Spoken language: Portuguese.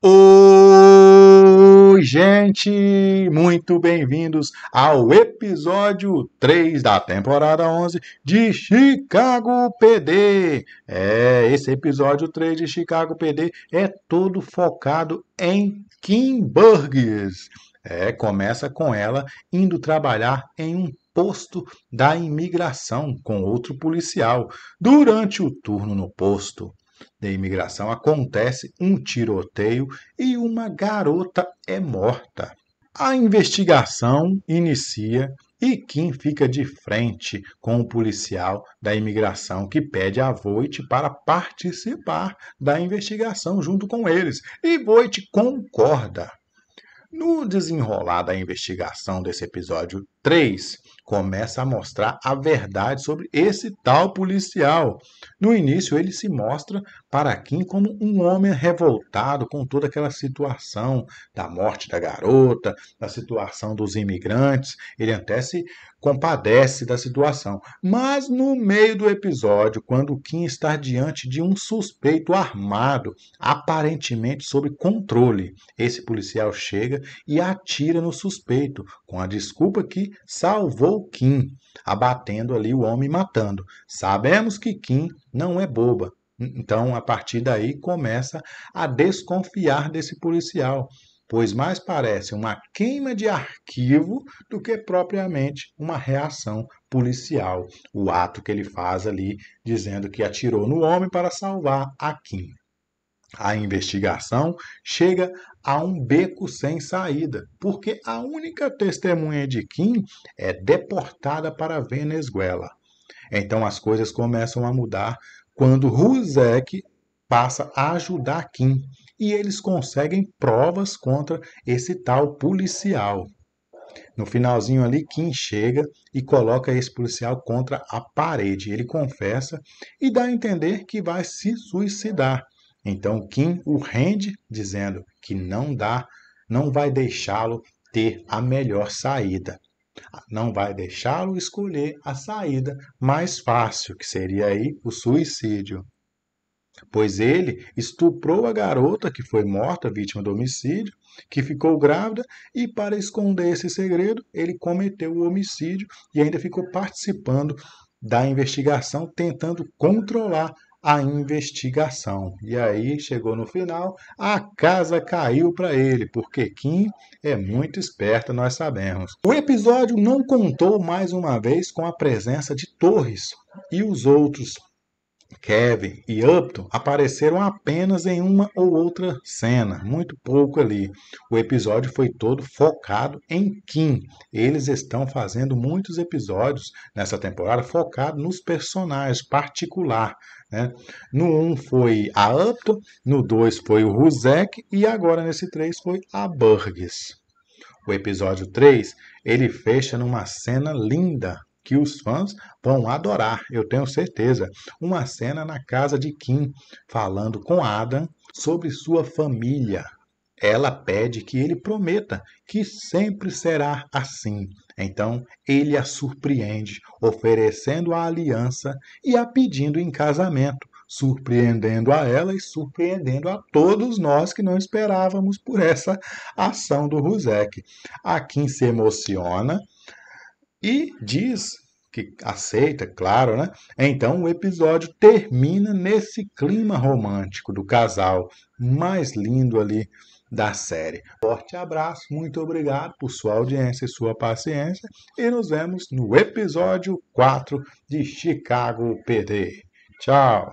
Oi, gente! Muito bem-vindos ao episódio 3 da temporada 11 de Chicago PD. É, esse episódio 3 de Chicago PD é todo focado em Kim Burgess. É, começa com ela indo trabalhar em um posto da imigração com outro policial durante o turno no posto de imigração acontece um tiroteio e uma garota é morta. A investigação inicia e Kim fica de frente com o policial da imigração que pede a Voit para participar da investigação junto com eles. E Voit concorda. No desenrolar da investigação desse episódio 3, começa a mostrar a verdade sobre esse tal policial. No início, ele se mostra para Kim como um homem revoltado com toda aquela situação da morte da garota, da situação dos imigrantes. Ele até se compadece da situação. Mas no meio do episódio, quando Kim está diante de um suspeito armado, aparentemente sob controle, esse policial chega e atira no suspeito, com a desculpa que salvou Kim, abatendo ali o homem matando. Sabemos que Kim não é boba. Então, a partir daí, começa a desconfiar desse policial, pois mais parece uma queima de arquivo do que propriamente uma reação policial. O ato que ele faz ali, dizendo que atirou no homem para salvar a Kim. A investigação chega a um beco sem saída, porque a única testemunha de Kim é deportada para a Venezuela. Então as coisas começam a mudar quando Ruzek passa a ajudar Kim e eles conseguem provas contra esse tal policial. No finalzinho ali, Kim chega e coloca esse policial contra a parede. Ele confessa e dá a entender que vai se suicidar. Então Kim o rende, dizendo que não dá, não vai deixá-lo ter a melhor saída. Não vai deixá-lo escolher a saída mais fácil, que seria aí o suicídio. Pois ele estuprou a garota que foi morta vítima do homicídio, que ficou grávida, e para esconder esse segredo, ele cometeu o homicídio e ainda ficou participando da investigação, tentando controlar a investigação. E aí chegou no final, a casa caiu para ele, porque Kim é muito esperta, nós sabemos. O episódio não contou mais uma vez com a presença de Torres e os outros Kevin e Upton apareceram apenas em uma ou outra cena, muito pouco ali. O episódio foi todo focado em Kim. Eles estão fazendo muitos episódios nessa temporada focados nos personagens particular. Né? No 1 um foi a Upton, no 2 foi o Rusek e agora nesse 3 foi a Burgess. O episódio 3 ele fecha numa cena linda, que os fãs vão adorar, eu tenho certeza. Uma cena na casa de Kim, falando com Adam sobre sua família. Ela pede que ele prometa que sempre será assim. Então ele a surpreende, oferecendo a aliança e a pedindo em casamento, surpreendendo a ela e surpreendendo a todos nós que não esperávamos por essa ação do Rusek. A Kim se emociona e diz que aceita, claro, né? Então o episódio termina nesse clima romântico do casal mais lindo ali da série. Forte abraço, muito obrigado por sua audiência e sua paciência e nos vemos no episódio 4 de Chicago PD. Tchau.